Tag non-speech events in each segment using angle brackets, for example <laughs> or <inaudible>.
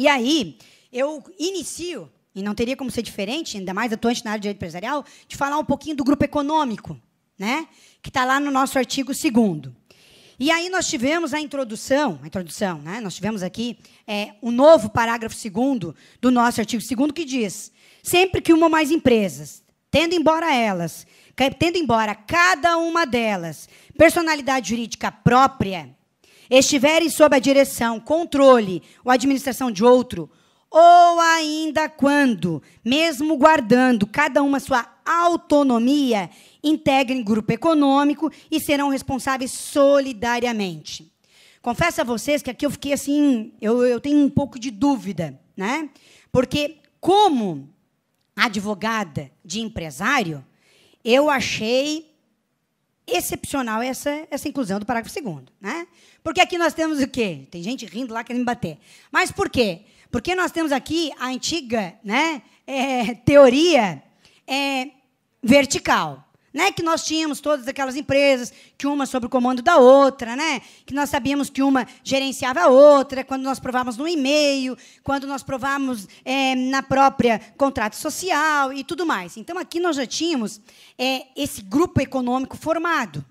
E aí, eu inicio, e não teria como ser diferente, ainda mais atuante na área de direito empresarial, de falar um pouquinho do grupo econômico, né? que está lá no nosso artigo 2 e aí nós tivemos a introdução, a introdução, né? Nós tivemos aqui é, um novo parágrafo segundo do nosso artigo segundo que diz: sempre que uma ou mais empresas, tendo embora elas, tendo embora cada uma delas, personalidade jurídica própria estiverem sob a direção, controle ou administração de outro, ou ainda quando, mesmo guardando cada uma sua autonomia, integrem grupo econômico e serão responsáveis solidariamente. Confesso a vocês que aqui eu fiquei assim, eu, eu tenho um pouco de dúvida, né? Porque como advogada de empresário, eu achei excepcional essa, essa inclusão do parágrafo segundo, né? Porque aqui nós temos o quê? Tem gente rindo lá querendo me bater. Mas por quê? Porque nós temos aqui a antiga né, é, teoria é, vertical. Né? Que nós tínhamos todas aquelas empresas, que uma sob o comando da outra, né? que nós sabíamos que uma gerenciava a outra, quando nós provávamos no e-mail, quando nós provávamos é, na própria contrato social e tudo mais. Então, aqui nós já tínhamos é, esse grupo econômico formado.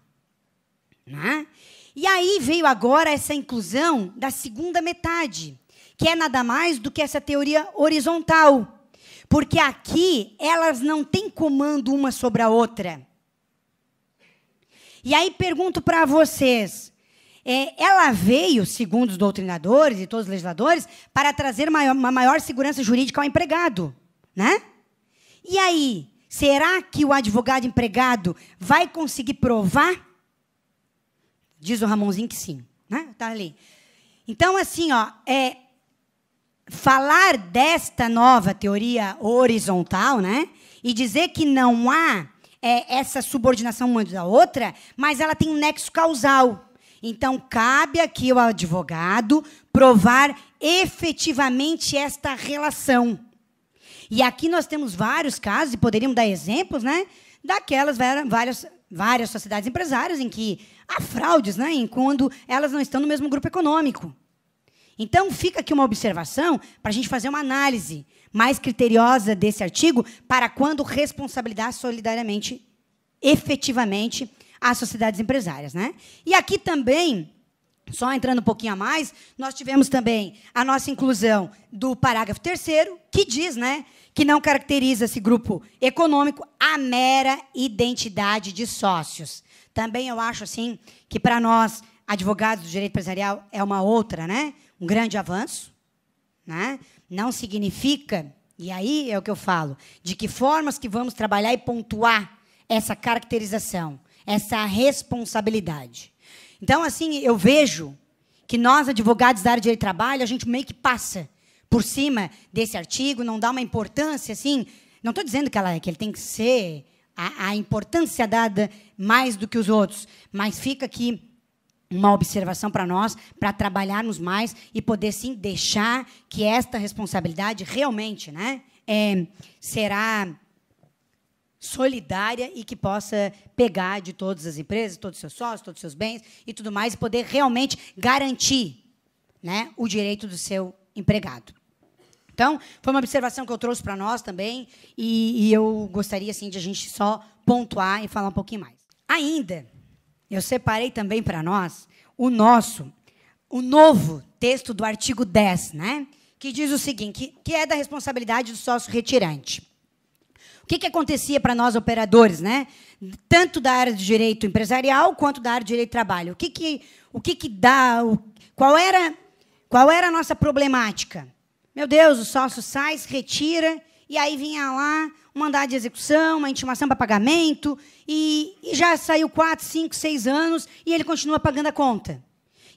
Né? E aí veio agora essa inclusão da segunda metade, que é nada mais do que essa teoria horizontal porque aqui elas não têm comando uma sobre a outra. E aí pergunto para vocês: é, ela veio, segundo os doutrinadores e todos os legisladores, para trazer maior, uma maior segurança jurídica ao empregado, né? E aí, será que o advogado empregado vai conseguir provar? Diz o Ramonzinho que sim, né? Tá ali. Então, assim, ó, é, falar desta nova teoria horizontal, né? E dizer que não há é, essa subordinação uma da outra, mas ela tem um nexo causal. Então, cabe aqui ao advogado provar efetivamente esta relação. E aqui nós temos vários casos, e poderíamos dar exemplos, né? Daquelas várias, várias sociedades empresárias em que há fraudes, né? Em quando elas não estão no mesmo grupo econômico. Então, fica aqui uma observação para a gente fazer uma análise mais criteriosa desse artigo para quando responsabilizar solidariamente, efetivamente, as sociedades empresárias. Né? E aqui também só entrando um pouquinho a mais, nós tivemos também a nossa inclusão do parágrafo terceiro, que diz, né, que não caracteriza esse grupo econômico a mera identidade de sócios. Também eu acho assim que para nós advogados do direito empresarial é uma outra, né, um grande avanço, né? não significa, e aí é o que eu falo, de que formas que vamos trabalhar e pontuar essa caracterização, essa responsabilidade. Então, assim, eu vejo que nós, advogados da área de trabalho, a gente meio que passa por cima desse artigo, não dá uma importância, assim. Não estou dizendo que, ela, que ele tem que ser a, a importância dada mais do que os outros, mas fica aqui uma observação para nós, para trabalharmos mais e poder sim deixar que esta responsabilidade realmente, né, é, será solidária e que possa pegar de todas as empresas, todos os seus sócios, todos os seus bens e tudo mais e poder realmente garantir, né, o direito do seu empregado. Então, foi uma observação que eu trouxe para nós também e, e eu gostaria assim de a gente só pontuar e falar um pouquinho mais. Ainda eu separei também para nós o nosso, o novo texto do artigo 10, né? Que diz o seguinte, que, é da responsabilidade do sócio retirante. O que, que acontecia para nós operadores, né? Tanto da área de direito empresarial quanto da área de direito de trabalho. O que que, o que, que dá? O, qual era qual era a nossa problemática? Meu Deus, o sócio sai, se retira e aí vinha lá um mandado de execução, uma intimação para pagamento, e, e já saiu quatro, cinco, seis anos, e ele continua pagando a conta.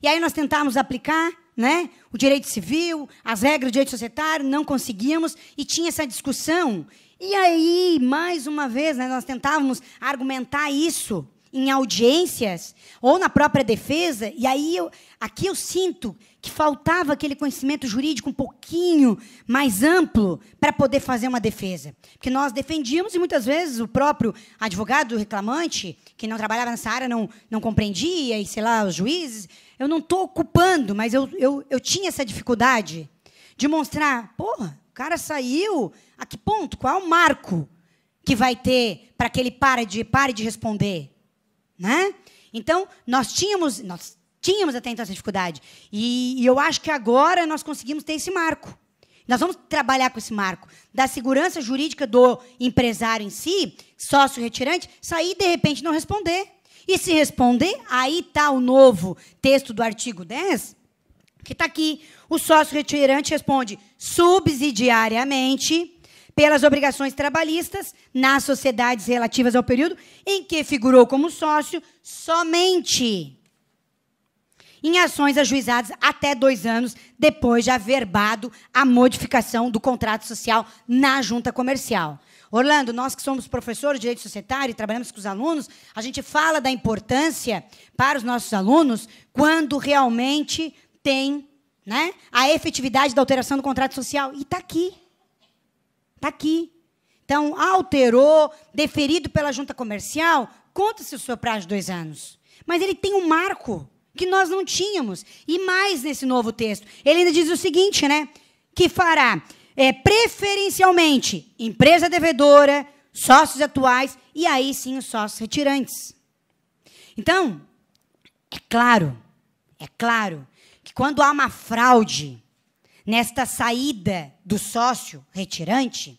E aí nós tentávamos aplicar né? o direito civil, as regras do direito societário, não conseguíamos, e tinha essa discussão. E aí, mais uma vez, né, nós tentávamos argumentar isso em audiências ou na própria defesa, e aí eu, aqui eu sinto que faltava aquele conhecimento jurídico um pouquinho mais amplo para poder fazer uma defesa. Porque nós defendíamos e muitas vezes o próprio advogado reclamante, que não trabalhava nessa área, não, não compreendia, e sei lá, os juízes. Eu não estou ocupando, mas eu, eu, eu tinha essa dificuldade de mostrar, porra, o cara saiu, a que ponto? Qual é o marco que vai ter para que ele pare de, pare de responder? Né? Então, nós tínhamos, nós tínhamos até então essa dificuldade. E, e eu acho que agora nós conseguimos ter esse marco. Nós vamos trabalhar com esse marco da segurança jurídica do empresário em si, sócio retirante, sair de repente não responder. E se responder, aí está o novo texto do artigo 10, que está aqui. O sócio retirante responde subsidiariamente pelas obrigações trabalhistas nas sociedades relativas ao período em que figurou como sócio somente em ações ajuizadas até dois anos depois de averbado a modificação do contrato social na junta comercial. Orlando, nós que somos professores de direito societário e trabalhamos com os alunos, a gente fala da importância para os nossos alunos quando realmente tem né, a efetividade da alteração do contrato social. E está aqui. Está aqui. Então, alterou, deferido pela junta comercial, conta-se o seu prazo de dois anos. Mas ele tem um marco que nós não tínhamos. E mais nesse novo texto. Ele ainda diz o seguinte, né? Que fará é, preferencialmente empresa devedora, sócios atuais e aí sim os sócios retirantes. Então, é claro, é claro que quando há uma fraude, nesta saída do sócio retirante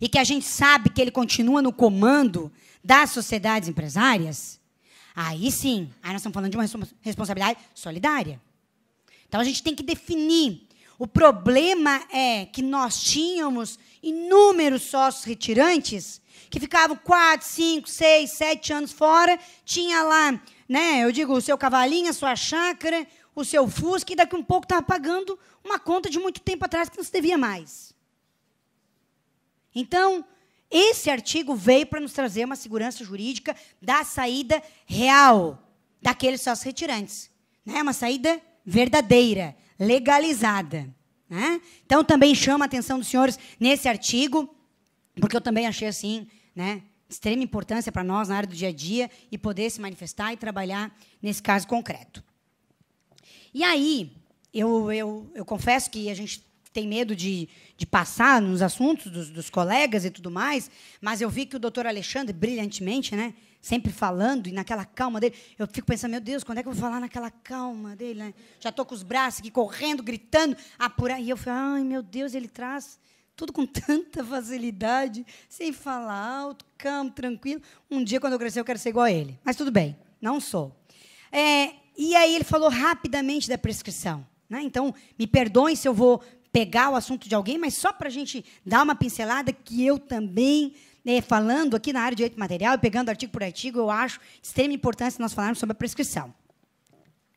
e que a gente sabe que ele continua no comando das sociedades empresárias, aí sim, aí nós estamos falando de uma responsabilidade solidária. Então a gente tem que definir. O problema é que nós tínhamos inúmeros sócios retirantes que ficavam quatro, cinco, seis, sete anos fora, tinha lá, né? Eu digo, o seu cavalinho, a sua chácara, o seu Fusca e daqui um pouco estava pagando uma conta de muito tempo atrás que não se devia mais. Então, esse artigo veio para nos trazer uma segurança jurídica da saída real daqueles sócios retirantes. Né? Uma saída verdadeira, legalizada. Né? Então, também chama a atenção dos senhores nesse artigo, porque eu também achei assim, né, de extrema importância para nós na área do dia a dia e poder se manifestar e trabalhar nesse caso concreto. E aí, eu, eu, eu confesso que a gente tem medo de, de passar nos assuntos dos, dos colegas e tudo mais, mas eu vi que o doutor Alexandre, brilhantemente, né, sempre falando, e naquela calma dele, eu fico pensando, meu Deus, quando é que eu vou falar naquela calma dele? Né? Já estou com os braços aqui correndo, gritando, apurando. E eu falei, ai, meu Deus, ele traz tudo com <laughs> tanta facilidade, sem falar alto, calmo, tranquilo. Um dia, quando eu crescer, eu quero ser igual a ele. Mas tudo bem, não sou. É, e aí ele falou rapidamente da prescrição. Né? Então, me perdoem se eu vou pegar o assunto de alguém, mas só para a gente dar uma pincelada que eu também, né, falando aqui na área de direito material, pegando artigo por artigo, eu acho extrema importância nós falarmos sobre a prescrição.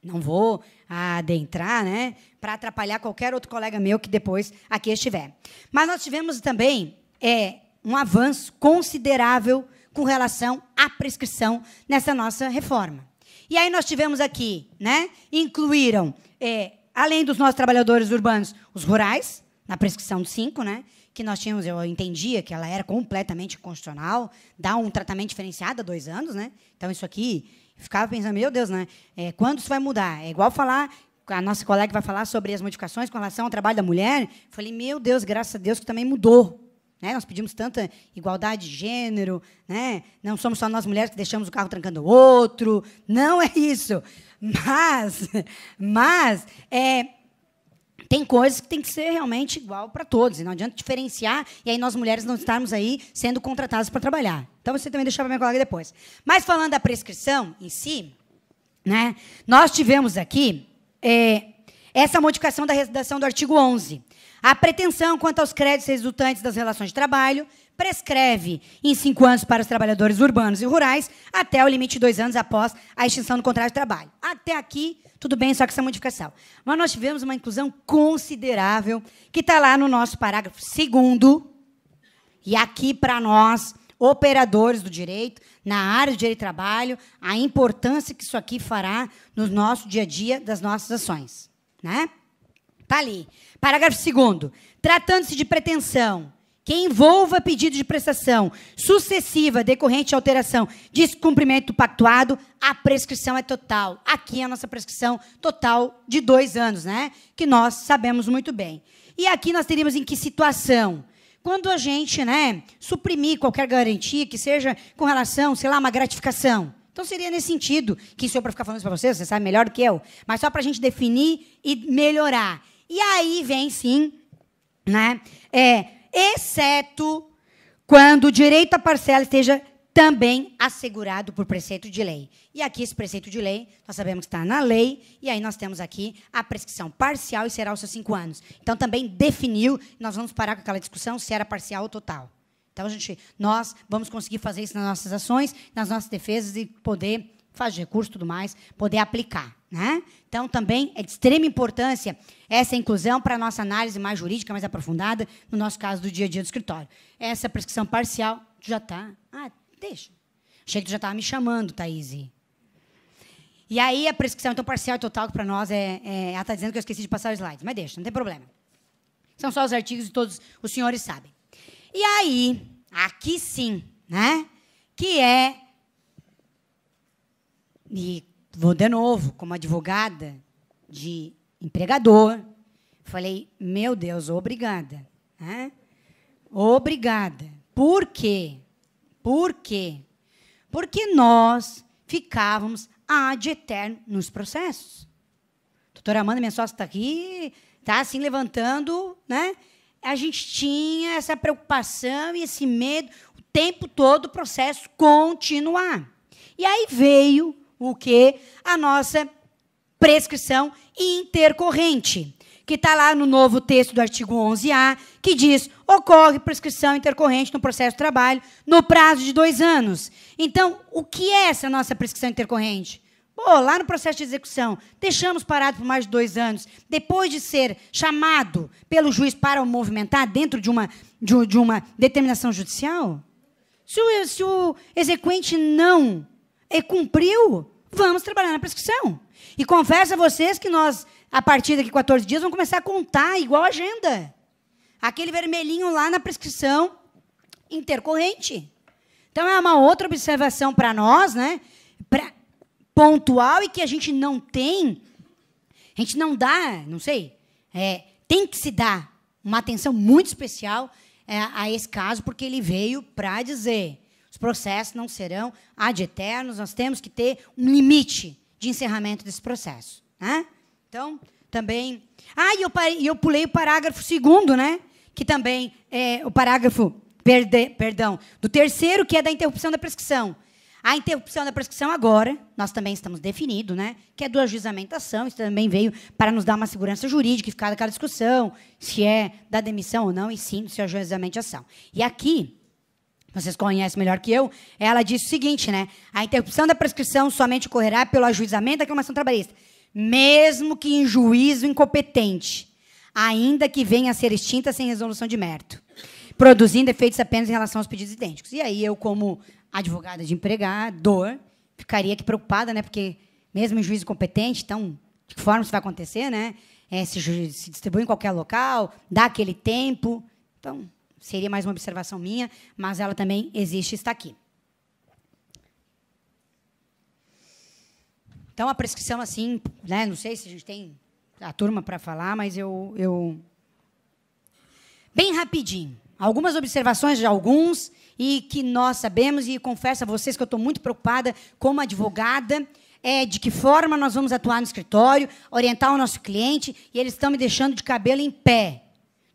Não vou adentrar, né, para atrapalhar qualquer outro colega meu que depois aqui estiver. Mas nós tivemos também é, um avanço considerável com relação à prescrição nessa nossa reforma. E aí nós tivemos aqui, né? Incluíram, é, além dos nossos trabalhadores urbanos, os rurais, na prescrição 5, né? Que nós tínhamos, eu entendia que ela era completamente constitucional, dá um tratamento diferenciado a dois anos, né? Então isso aqui, ficava pensando, meu Deus, né? É, quando isso vai mudar? É igual falar a nossa colega vai falar sobre as modificações com relação ao trabalho da mulher. Falei, meu Deus, graças a Deus que também mudou. Né? Nós pedimos tanta igualdade de gênero, né? não somos só nós mulheres que deixamos o carro trancando o outro, não é isso. Mas, mas é, tem coisas que tem que ser realmente igual para todos, e não adianta diferenciar e aí nós mulheres não estarmos aí sendo contratadas para trabalhar. Então você também deixa para minha colega depois. Mas falando da prescrição em si, né, nós tivemos aqui é, essa modificação da redação do artigo 11 a pretensão quanto aos créditos resultantes das relações de trabalho prescreve em cinco anos para os trabalhadores urbanos e rurais, até o limite de dois anos após a extinção do contrato de trabalho. Até aqui, tudo bem, só que essa modificação. Mas nós tivemos uma inclusão considerável, que está lá no nosso parágrafo segundo, e aqui para nós, operadores do direito, na área do direito de trabalho, a importância que isso aqui fará no nosso dia a dia das nossas ações. Né? Está ali. Parágrafo 2. Tratando-se de pretensão que envolva pedido de prestação sucessiva decorrente de alteração descumprimento pactuado, a prescrição é total. Aqui é a nossa prescrição total de dois anos, né? Que nós sabemos muito bem. E aqui nós teríamos em que situação? Quando a gente, né, suprimir qualquer garantia que seja com relação, sei lá, uma gratificação. Então seria nesse sentido, que isso é para ficar falando isso para vocês, você sabe melhor do que eu, mas só para a gente definir e melhorar. E aí vem sim, né? É, exceto quando o direito à parcela esteja também assegurado por preceito de lei. E aqui esse preceito de lei, nós sabemos que está na lei, e aí nós temos aqui a prescrição parcial e será os seus cinco anos. Então também definiu, nós vamos parar com aquela discussão se era parcial ou total. Então, a gente, nós vamos conseguir fazer isso nas nossas ações, nas nossas defesas e poder faz recurso e tudo mais, poder aplicar. Né? Então, também é de extrema importância essa inclusão para a nossa análise mais jurídica, mais aprofundada, no nosso caso do dia a dia do escritório. Essa prescrição parcial, tu já está. Ah, deixa. Achei que tu já estava me chamando, Thaís. E aí a prescrição, então, parcial e total, que para nós é, é. Ela está dizendo que eu esqueci de passar os slides, mas deixa, não tem problema. São só os artigos e todos os senhores sabem. E aí, aqui sim, né? Que é e vou de novo, como advogada de empregador, falei: meu Deus, obrigada. Né? Obrigada. Por quê? Por quê? Porque nós ficávamos ad eterno nos processos. A doutora Amanda, minha sócia, está aqui, está assim levantando, né? A gente tinha essa preocupação e esse medo o tempo todo o processo continuar. E aí veio o que? A nossa prescrição intercorrente, que está lá no novo texto do artigo 11A, que diz: ocorre prescrição intercorrente no processo de trabalho no prazo de dois anos. Então, o que é essa nossa prescrição intercorrente? lá no processo de execução, deixamos parado por mais de dois anos, depois de ser chamado pelo juiz para o movimentar dentro de uma, de, de uma determinação judicial? Se o, se o exequente não é, cumpriu, Vamos trabalhar na prescrição. E conversa a vocês que nós, a partir daqui 14 dias, vamos começar a contar igual a agenda. Aquele vermelhinho lá na prescrição intercorrente. Então é uma outra observação para nós, né? Pra, pontual e que a gente não tem, a gente não dá, não sei, é, tem que se dar uma atenção muito especial é, a esse caso, porque ele veio para dizer processos não serão ad eternos, nós temos que ter um limite de encerramento desse processo. Né? Então, também. Ah, e eu, eu pulei o parágrafo segundo, né? Que também é o parágrafo, perde, perdão, do terceiro, que é da interrupção da prescrição. A interrupção da prescrição agora, nós também estamos definido, né? Que é do ajuizamento ação. isso também veio para nos dar uma segurança jurídica e ficar daquela discussão se é da demissão ou não, e sim do seu ajuizamento de ação. E aqui, vocês conhecem melhor que eu, ela diz o seguinte, né? A interrupção da prescrição somente ocorrerá pelo ajuizamento da reclamação trabalhista, mesmo que em juízo incompetente, ainda que venha a ser extinta sem resolução de mérito, produzindo efeitos apenas em relação aos pedidos idênticos. E aí eu, como advogada de empregador, ficaria aqui preocupada, né? Porque mesmo em juízo competente, então, de que forma isso vai acontecer, né? É, se, se distribui em qualquer local, dá aquele tempo. Então, seria mais uma observação minha, mas ela também existe e está aqui. Então, a prescrição, assim, né, não sei se a gente tem a turma para falar, mas eu, eu. Bem rapidinho. Algumas observações de alguns e que nós sabemos, e confesso a vocês que eu estou muito preocupada como advogada. É, de que forma nós vamos atuar no escritório, orientar o nosso cliente, e eles estão me deixando de cabelo em pé.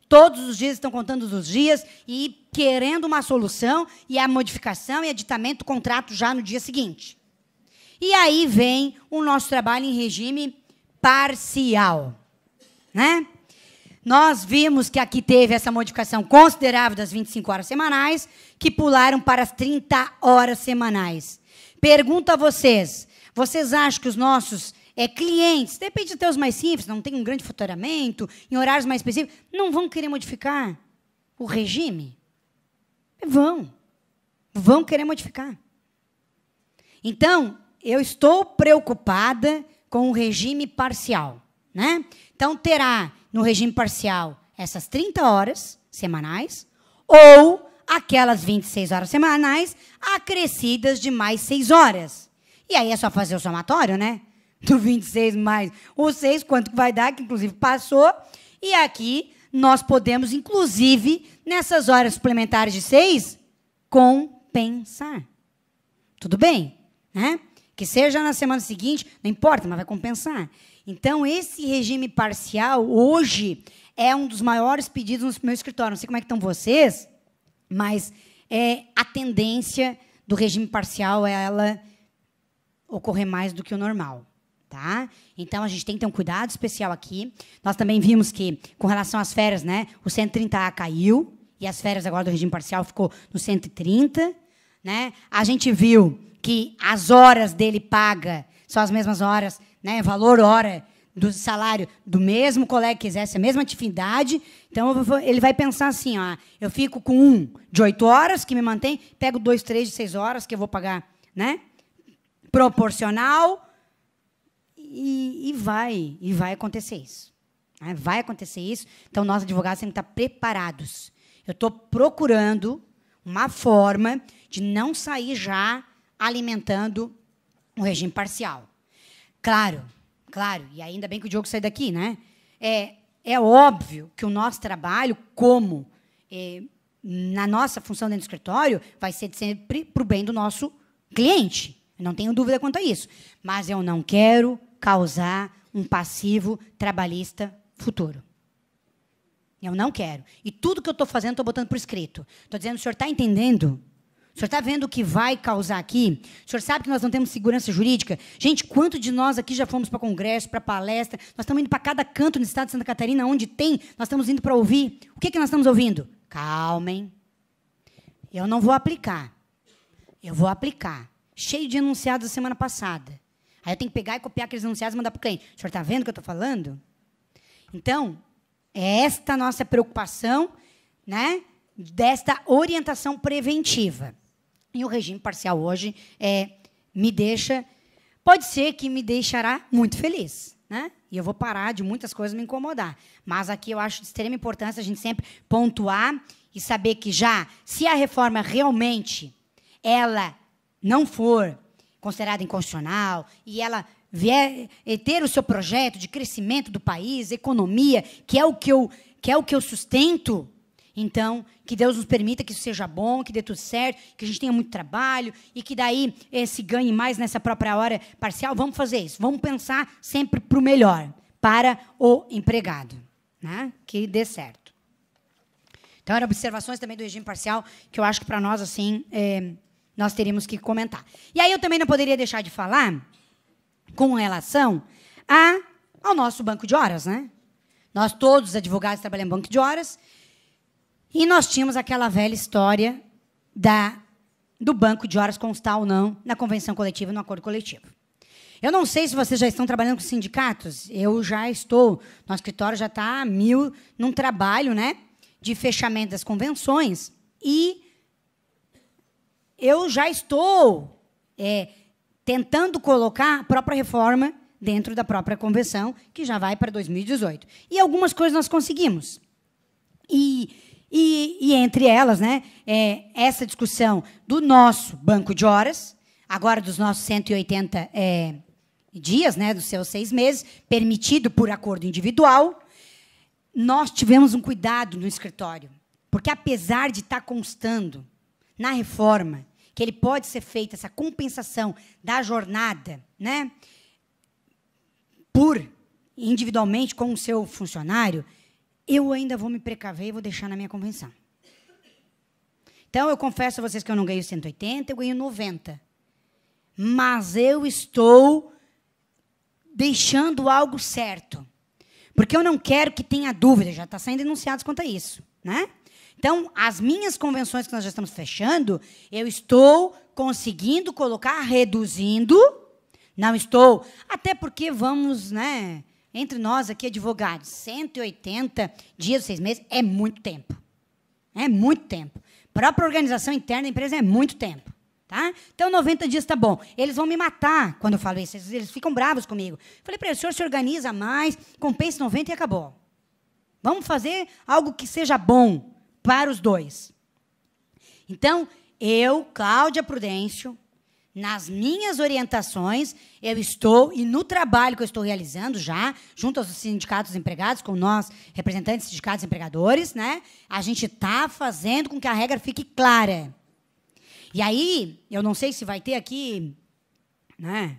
Todos os dias estão contando os dias e querendo uma solução e a modificação e aditamento do contrato já no dia seguinte. E aí vem o nosso trabalho em regime parcial. Né? Nós vimos que aqui teve essa modificação considerável das 25 horas semanais, que pularam para as 30 horas semanais. Pergunto a vocês: vocês acham que os nossos é, clientes, de teus mais simples, não tem um grande faturamento, em horários mais específicos, não vão querer modificar o regime? Vão. Vão querer modificar. Então, eu estou preocupada com o regime parcial. Né? Então, terá no regime parcial essas 30 horas semanais ou aquelas 26 horas semanais acrescidas de mais 6 horas. E aí é só fazer o somatório, né? do 26 mais o 6, quanto que vai dar, que inclusive passou. E aqui nós podemos, inclusive, nessas horas suplementares de 6, compensar. Tudo bem? Né? Que seja na semana seguinte, não importa, mas vai compensar. Então, esse regime parcial, hoje, é um dos maiores pedidos no meu escritório. Não sei como é que estão vocês, mas é, a tendência do regime parcial é ela ocorrer mais do que o normal tá? Então a gente tem que ter um cuidado especial aqui. Nós também vimos que com relação às férias, né, o 130A caiu e as férias agora do regime parcial ficou no 130, né? A gente viu que as horas dele paga são as mesmas horas, né, valor hora do salário do mesmo colega que exerce a mesma atividade. Então, ele vai pensar assim: ó, eu fico com um de oito horas que me mantém, pego dois, três de seis horas que eu vou pagar né? proporcional, e, e, vai, e vai acontecer isso. Né? Vai acontecer isso. Então, nós, advogados, temos que estar preparados. Eu estou procurando uma forma de não sair já alimentando o regime parcial. Claro, claro, e ainda bem que o Diogo sai daqui, né? É, é óbvio que o nosso trabalho, como é, na nossa função dentro do escritório, vai ser sempre para o bem do nosso cliente. não tenho dúvida quanto a isso. Mas eu não quero causar um passivo trabalhista futuro. Eu não quero. E tudo que eu estou fazendo, estou botando por escrito. Estou dizendo, o senhor está entendendo? O senhor está vendo o que vai causar aqui? O senhor sabe que nós não temos segurança jurídica? Gente, quanto de nós aqui já fomos para congresso, para palestra? Nós estamos indo para cada canto no estado de Santa Catarina, onde tem, nós estamos indo para ouvir. O que, é que nós estamos ouvindo? Calmem. Eu não vou aplicar. Eu vou aplicar. Cheio de enunciados da semana passada. Aí eu tenho que pegar e copiar aqueles anunciados e mandar para quem? O senhor está vendo o que eu estou falando? Então, é esta nossa preocupação, né? Desta orientação preventiva. E o regime parcial hoje é, me deixa, pode ser que me deixará muito feliz, né? E eu vou parar de muitas coisas me incomodar. Mas aqui eu acho de extrema importância a gente sempre pontuar e saber que já, se a reforma realmente ela não for considerada inconstitucional e ela vier e ter o seu projeto de crescimento do país, economia, que é o que eu que é o que eu sustento, então, que Deus nos permita que isso seja bom, que dê tudo certo, que a gente tenha muito trabalho e que daí eh, se ganhe mais nessa própria hora parcial. Vamos fazer isso. Vamos pensar sempre para o melhor, para o empregado. Né? Que dê certo. Então, eram observações também do regime parcial que eu acho que para nós, assim, eh, nós teríamos que comentar. E aí eu também não poderia deixar de falar com relação a, ao nosso banco de horas, né? Nós todos, advogados, trabalhamos banco de horas. E nós tínhamos aquela velha história da, do banco de horas constar ou não na convenção coletiva, no acordo coletivo. Eu não sei se vocês já estão trabalhando com sindicatos. Eu já estou. Nosso escritório já está mil num trabalho né, de fechamento das convenções. E eu já estou é, tentando colocar a própria reforma dentro da própria convenção, que já vai para 2018. E algumas coisas nós conseguimos. E, e, e entre elas, né, é, essa discussão do nosso banco de horas, agora dos nossos 180 é, dias, né, dos seus seis meses, permitido por acordo individual, nós tivemos um cuidado no escritório. Porque, apesar de estar tá constando na reforma, que ele pode ser feito essa compensação da jornada, né? Por individualmente com o seu funcionário, eu ainda vou me precaver e vou deixar na minha convenção. Então eu confesso a vocês que eu não ganho 180, eu ganho 90. Mas eu estou deixando algo certo. Porque eu não quero que tenha dúvida, já está sendo enunciados quanto a isso. Né? Então, as minhas convenções que nós já estamos fechando, eu estou conseguindo colocar, reduzindo. Não estou. Até porque vamos, né? Entre nós aqui, advogados, 180 dias, seis meses, é muito tempo. É muito tempo. Para a própria organização interna da empresa é muito tempo. Tá? Então, 90 dias está bom. Eles vão me matar quando eu falo isso. Eles, ficam bravos comigo. falei para eles, o senhor se organiza mais, compensa 90 e acabou. Vamos fazer algo que seja bom para os dois. Então, eu, Cláudia Prudêncio, nas minhas orientações, eu estou, e no trabalho que eu estou realizando já, junto aos sindicatos empregados, com nós, representantes sindicatos empregadores, né? A gente está fazendo com que a regra fique clara. E aí, eu não sei se vai ter aqui, né?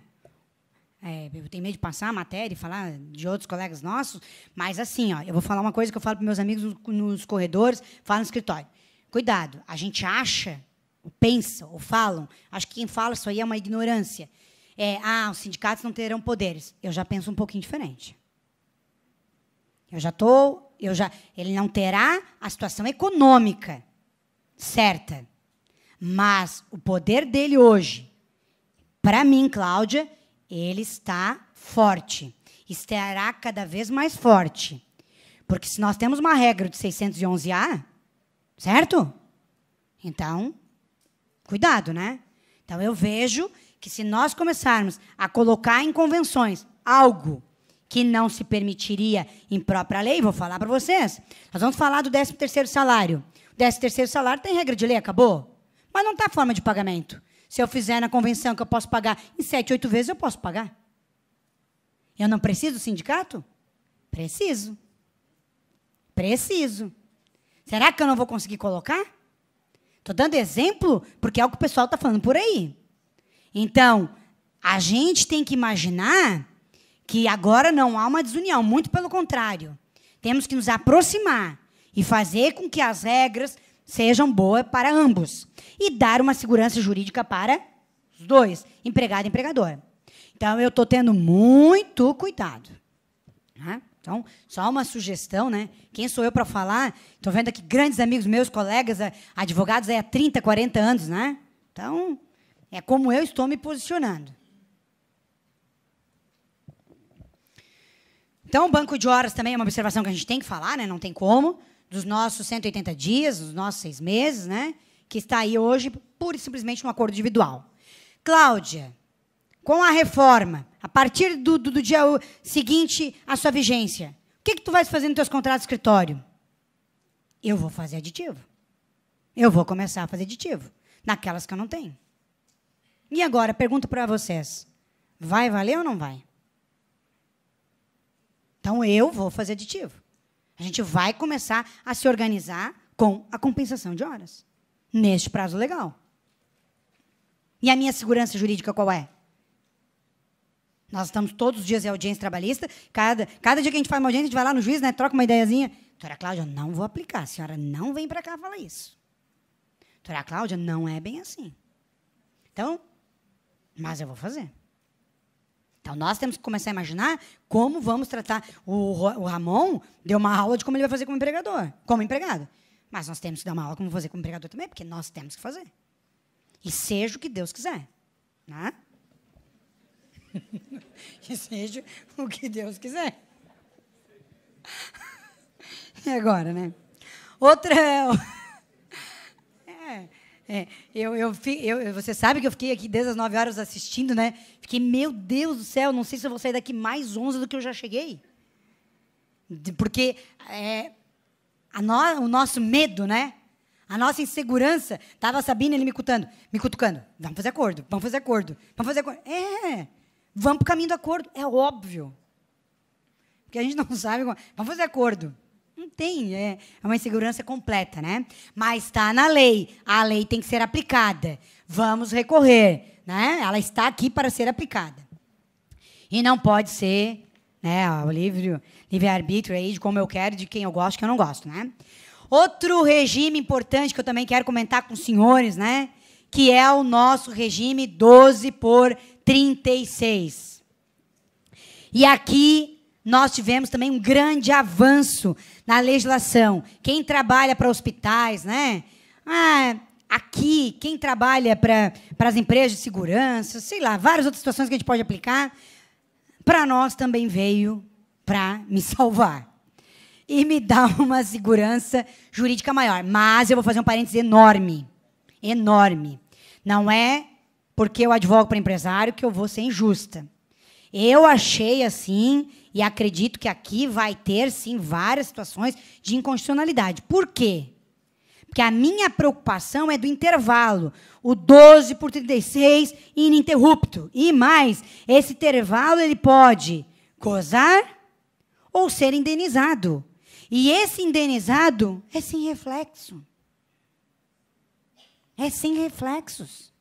É, eu tenho medo de passar a matéria e falar de outros colegas nossos, mas assim, ó, eu vou falar uma coisa que eu falo para meus amigos nos corredores, falo no escritório. Cuidado, a gente acha, pensa, ou falam, acho que quem fala isso aí é uma ignorância. É, ah, os sindicatos não terão poderes. Eu já penso um pouquinho diferente. Eu já estou, eu já, ele não terá a situação econômica certa, mas o poder dele hoje, para mim, Cláudia, ele está forte, estará cada vez mais forte. Porque se nós temos uma regra de 611A, certo? Então, cuidado, né? Então eu vejo que se nós começarmos a colocar em convenções algo que não se permitiria em própria lei, vou falar para vocês. Nós vamos falar do 13 terceiro salário. O 13 terceiro salário tem regra de lei, acabou? Mas não está forma de pagamento. Se eu fizer na convenção que eu posso pagar em sete, oito vezes, eu posso pagar. Eu não preciso do sindicato? Preciso. Preciso. Será que eu não vou conseguir colocar? Estou dando exemplo porque é o que o pessoal está falando por aí. Então, a gente tem que imaginar que agora não há uma desunião, muito pelo contrário. Temos que nos aproximar e fazer com que as regras sejam boas para ambos. E dar uma segurança jurídica para os dois, empregado e empregadora. Então, eu estou tendo muito cuidado. Né? Então, só uma sugestão, né? Quem sou eu para falar? Estou vendo aqui grandes amigos meus, colegas, advogados aí há 30, 40 anos, né? Então, é como eu estou me posicionando. Então, o banco de horas também é uma observação que a gente tem que falar, né? Não tem como dos nossos 180 dias, dos nossos seis meses, né? que está aí hoje pura e simplesmente um acordo individual. Cláudia, com a reforma, a partir do, do, do dia seguinte à sua vigência, o que, que tu vais fazer nos teus contratos de escritório? Eu vou fazer aditivo. Eu vou começar a fazer aditivo. Naquelas que eu não tenho. E agora, pergunto para vocês: vai valer ou não vai? Então eu vou fazer aditivo. A gente vai começar a se organizar com a compensação de horas, neste prazo legal. E a minha segurança jurídica qual é? Nós estamos todos os dias em audiência trabalhista. Cada, cada dia que a gente faz uma audiência, a gente vai lá no juiz, né, troca uma ideiazinha. Doutora Cláudia, não vou aplicar. A senhora não vem para cá falar isso. Doutora Cláudia, não é bem assim. Então, mas eu vou fazer. Então, nós temos que começar a imaginar como vamos tratar. O, o Ramon deu uma aula de como ele vai fazer como empregador, como empregado. Mas nós temos que dar uma aula como fazer como empregador também, porque nós temos que fazer. E seja o que Deus quiser. Né? <laughs> e seja o que Deus quiser. <laughs> e agora, né? Outra. <laughs> É, é, eu, eu, eu, você sabe que eu fiquei aqui desde as 9 horas assistindo, né? Fiquei, meu Deus do céu, não sei se eu vou sair daqui mais 11 do que eu já cheguei. Porque é, no, o nosso medo, né? A nossa insegurança. Tava a Sabina ele me cutucando, me cutucando. Vamos fazer acordo, vamos fazer acordo, vamos fazer acordo. É, vamos para o caminho do acordo, é óbvio. Porque a gente não <laughs> sabe. Vamos fazer acordo tem, é uma insegurança completa, né? Mas está na lei, a lei tem que ser aplicada. Vamos recorrer, né? Ela está aqui para ser aplicada. E não pode ser, né, o livre, livre arbítrio aí de como eu quero, de quem eu gosto, que eu não gosto, né? Outro regime importante que eu também quero comentar com os senhores, né? Que é o nosso regime 12 por 36. E aqui nós tivemos também um grande avanço na legislação. Quem trabalha para hospitais, né? Ah, aqui, quem trabalha para, as empresas de segurança, sei lá, várias outras situações que a gente pode aplicar, para nós também veio para me <laughs> salvar e me dar uma segurança jurídica maior. Mas eu vou fazer um parênteses enorme. Enorme. Não é porque eu advogo para empresário que eu vou ser injusta. Eu achei assim, e acredito que aqui vai ter, sim, várias situações de inconstitucionalidade. Por quê? Porque a minha preocupação é do intervalo, o 12 por 36 ininterrupto. E mais, esse intervalo ele pode gozar ou ser indenizado. E esse indenizado é sem reflexo. É sem reflexos.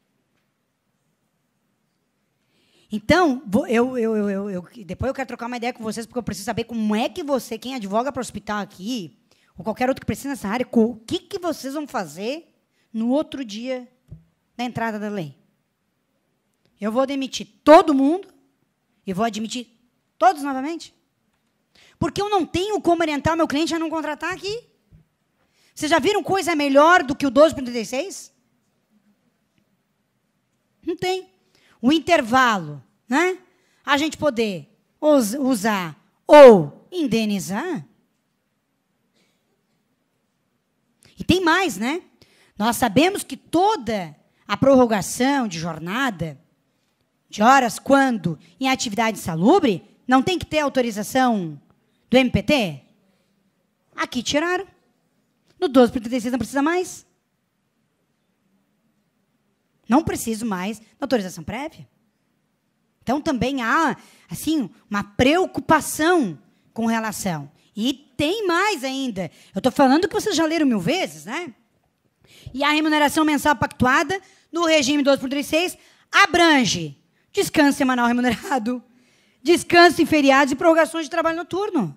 Então, eu, eu, eu, eu, depois eu quero trocar uma ideia com vocês, porque eu preciso saber como é que você, quem advoga para o hospital aqui, ou qualquer outro que precisa nessa área, o que, que vocês vão fazer no outro dia da entrada da lei? Eu vou demitir todo mundo e vou admitir todos novamente? Porque eu não tenho como orientar meu cliente a não contratar aqui. Vocês já viram coisa melhor do que o 12 para 36? Não tem um intervalo, né? A gente poder usar ou indenizar. E tem mais, né? Nós sabemos que toda a prorrogação de jornada, de horas, quando em atividade salubre, não tem que ter autorização do MPT? Aqui tiraram. No 12 para 36 não precisa mais. Não preciso mais da autorização prévia. Então também há assim uma preocupação com relação. E tem mais ainda. Eu estou falando que vocês já leram mil vezes, né? E a remuneração mensal pactuada no regime 36 abrange descanso semanal remunerado, descanso em feriados e prorrogações de trabalho noturno.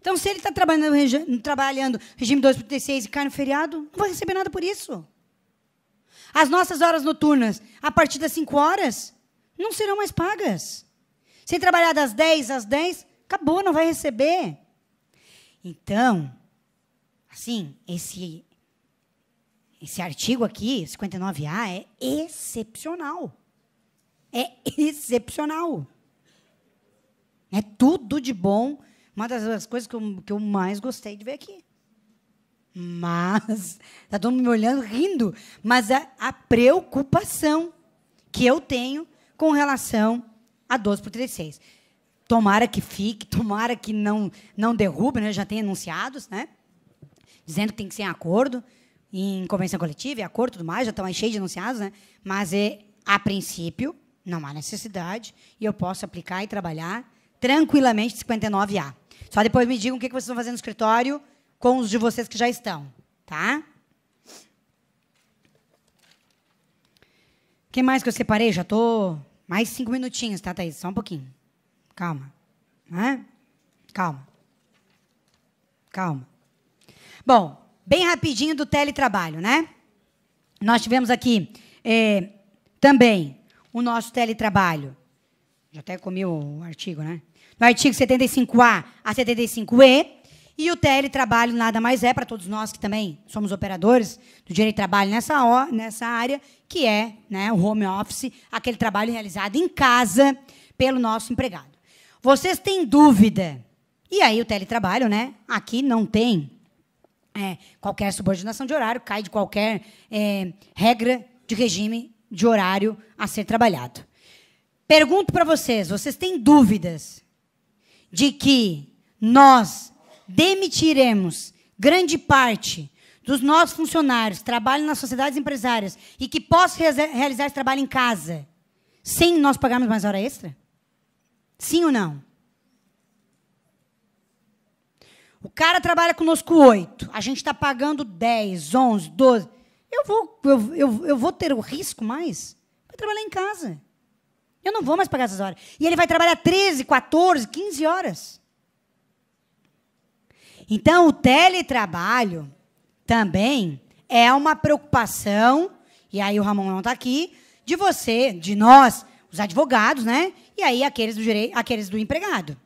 Então, se ele está trabalhando, trabalhando regime 2.36 e cai no feriado, não vai receber nada por isso. As nossas horas noturnas, a partir das 5 horas, não serão mais pagas. Sem trabalhar das 10 às 10, acabou, não vai receber. Então, assim, esse esse artigo aqui, 59A, é excepcional. É excepcional. É tudo de bom. Uma das coisas que eu, que eu mais gostei de ver aqui. Mas. Está <laughs> todo mundo me olhando rindo. Mas a, é a preocupação que eu tenho com relação a 12 por 36. Tomara que fique, <laughs> tomara que não, não derrube, né? já tem anunciados, né? dizendo que tem que ser em acordo, em convenção coletiva, em acordo e tudo mais, já estão tá aí cheios de anunciados, né? mas é, a princípio não há necessidade e eu posso aplicar e trabalhar tranquilamente de 59A. Só depois me digam o que vocês estão fazendo no escritório com os de vocês que já estão, tá? O que mais que eu separei? Já tô mais cinco minutinhos, tá, Thaís? Só um pouquinho. Calma. Né? Calma. Calma. Bom, bem rapidinho do teletrabalho, né? Nós tivemos aqui é, também o nosso teletrabalho. Já até comi o artigo, né? No artigo 75A a 75E, e o teletrabalho nada mais é, para todos nós que também somos operadores do direito de trabalho nessa, hora, nessa área, que é né, o home office, aquele trabalho realizado em casa pelo nosso empregado. Vocês têm dúvida? E aí o teletrabalho, né? Aqui não tem é, qualquer subordinação de horário, cai de qualquer é, regra de regime de horário a ser trabalhado. Pergunto para vocês: vocês têm dúvidas de que nós demitiremos grande parte dos nossos funcionários que trabalham nas sociedades empresárias e que possam realizar esse trabalho em casa, sem nós pagarmos mais hora extra? Sim ou não? O cara trabalha conosco oito, a gente está pagando 10, 11, 12. Eu vou, eu, eu, eu vou ter o risco mais? para trabalhar em casa. Eu não vou mais pagar essas horas. E ele vai trabalhar 13, 14, 15 horas. Então, o teletrabalho também é uma preocupação, e aí o Ramon não está aqui, de você, de nós, os advogados, né? E aí aqueles do aqueles do empregado.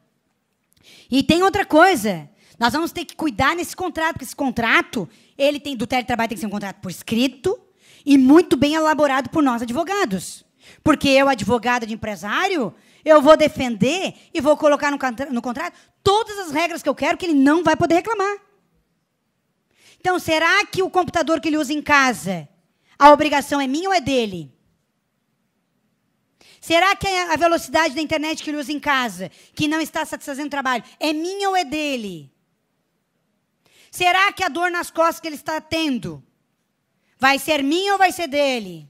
E tem outra coisa, nós vamos ter que cuidar nesse contrato, porque esse contrato, ele tem do teletrabalho tem que ser um contrato por escrito e muito bem elaborado por nós advogados. Porque eu, advogada de empresário, eu vou defender e vou colocar no, no contrato todas as regras que eu quero que ele não vai poder reclamar. Então, será que o computador que ele usa em casa, a obrigação é minha ou é dele? Será que a velocidade da internet que ele usa em casa, que não está satisfazendo o trabalho, é minha ou é dele? Será que a dor nas costas que ele está tendo vai ser minha ou vai ser dele?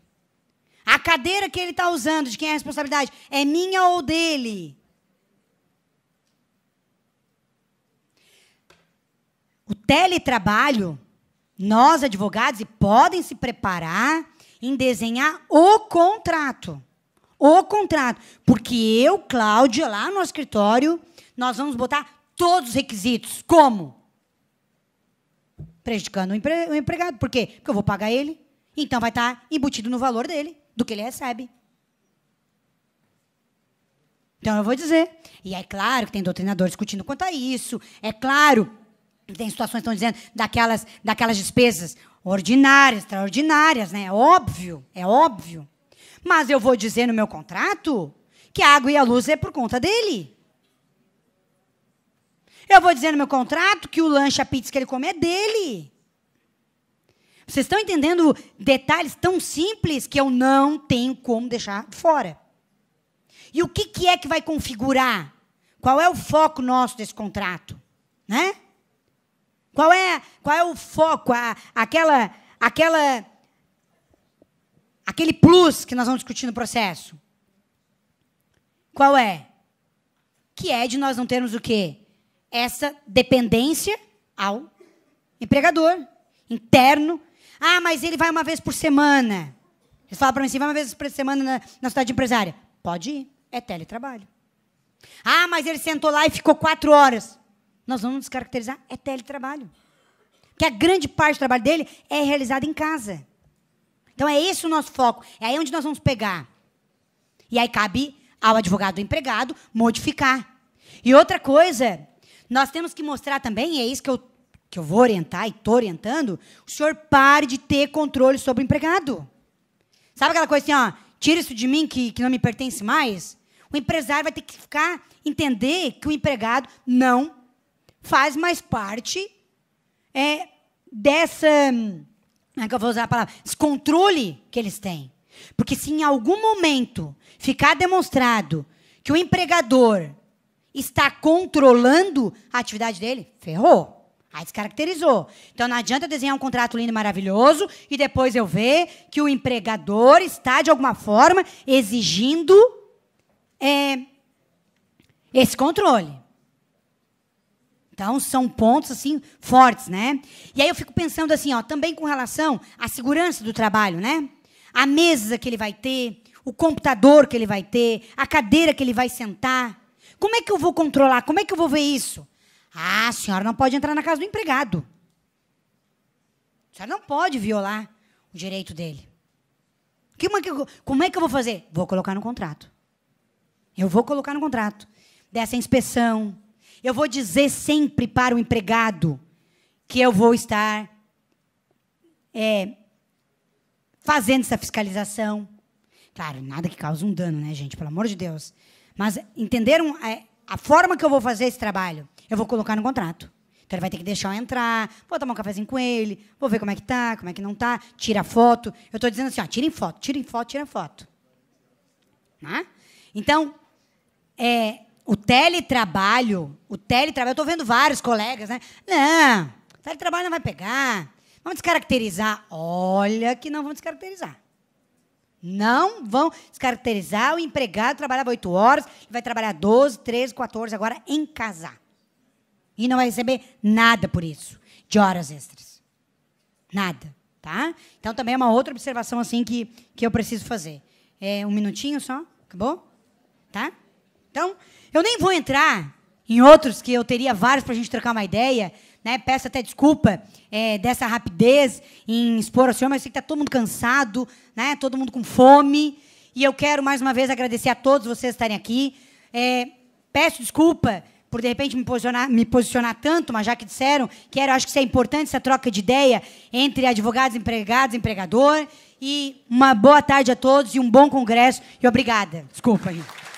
A cadeira que ele está usando, de quem é a responsabilidade, é minha ou dele? teletrabalho, nós advogados podem se preparar em desenhar o contrato. O contrato. Porque eu, Cláudia, lá no escritório, nós vamos botar todos os requisitos. Como? Prejudicando o, o empregado. Por quê? Porque eu vou pagar ele. Então vai estar embutido no valor dele, do que ele recebe. Então eu vou dizer. E é claro que tem doutrinador discutindo quanto a isso. É claro tem situações que estão dizendo daquelas, daquelas despesas ordinárias, extraordinárias, né? É óbvio, é óbvio. Mas eu vou dizer no meu contrato que a água e a luz é por conta dele. Eu vou dizer no meu contrato que o lanche, a pizza que ele come é dele. Vocês estão entendendo detalhes tão simples que eu não tenho como deixar fora. E o que, que é que vai configurar? Qual é o foco nosso desse contrato? Né? Qual é, qual é o foco, a, aquela, aquela, aquele plus que nós vamos discutir no processo? Qual é? Que é de nós não termos o quê? Essa dependência ao empregador interno. Ah, mas ele vai uma vez por semana. Ele fala para mim assim, vai uma vez por semana na, na cidade empresária. Pode ir, é teletrabalho. Ah, mas ele sentou lá e ficou quatro horas nós vamos nos caracterizar é teletrabalho. Que a grande parte do trabalho dele é realizado em casa. Então é esse o nosso foco. É aí onde nós vamos pegar. E aí cabe ao advogado do empregado modificar. E outra coisa, nós temos que mostrar também, e é isso que eu, que eu vou orientar e estou orientando, o senhor pare de ter controle sobre o empregado. Sabe aquela coisa assim, ó, tira isso de mim que, que não me pertence mais? O empresário vai ter que ficar, entender que o empregado não faz mais parte é, dessa. Como é que eu vou usar a palavra? Esse controle que eles têm. Porque se em algum momento ficar demonstrado que o empregador está controlando a atividade dele, ferrou. Aí descaracterizou. Então não adianta desenhar um contrato lindo e maravilhoso e depois eu ver que o empregador está, de alguma forma, exigindo é, esse controle. Então, são pontos assim fortes, né? E aí eu fico pensando assim, ó, também com relação à segurança do trabalho, né? A mesa que ele vai ter, o computador que ele vai ter, a cadeira que ele vai sentar. Como é que eu vou controlar? Como é que eu vou ver isso? Ah, a senhora não pode entrar na casa do empregado. A senhora não pode violar o direito dele. Como é que eu, como é que eu vou fazer? Vou colocar no contrato. Eu vou colocar no contrato. Dessa inspeção, eu vou dizer sempre para o empregado que eu vou estar é, fazendo essa fiscalização. Claro, nada que cause um dano, né, gente? Pelo amor de Deus. Mas entenderam é, a forma que eu vou fazer esse trabalho? Eu vou colocar no contrato. Então ele vai ter que deixar eu entrar, vou tomar um cafezinho com ele, vou ver como é que tá, como é que não tá, tira foto. Eu estou dizendo assim, ó, tirem foto, tirem foto, tirem foto. Né? Então, é, o teletrabalho, o teletrabalho, eu estou vendo vários colegas, né? Não, o teletrabalho não vai pegar. Vamos descaracterizar. Olha que não vão descaracterizar. Não vão descaracterizar o empregado trabalhava 8 horas, vai trabalhar 12, 13, 14 agora em casa. E não vai receber nada por isso, de horas extras. Nada, tá? Então também é uma outra observação assim que, que eu preciso fazer. É um minutinho só? Acabou? Tá? Então, eu nem vou entrar em outros que eu teria vários para a gente trocar uma ideia. Né? Peço até desculpa é, dessa rapidez em expor ao senhor, mas eu sei que está todo mundo cansado, né? todo mundo com fome. E eu quero, mais uma vez, agradecer a todos vocês estarem aqui. É, peço desculpa por de repente me posicionar, me posicionar tanto, mas já que disseram que era, acho que isso é importante essa troca de ideia entre advogados, empregados, empregador. E uma boa tarde a todos e um bom congresso. E obrigada. Desculpa aí.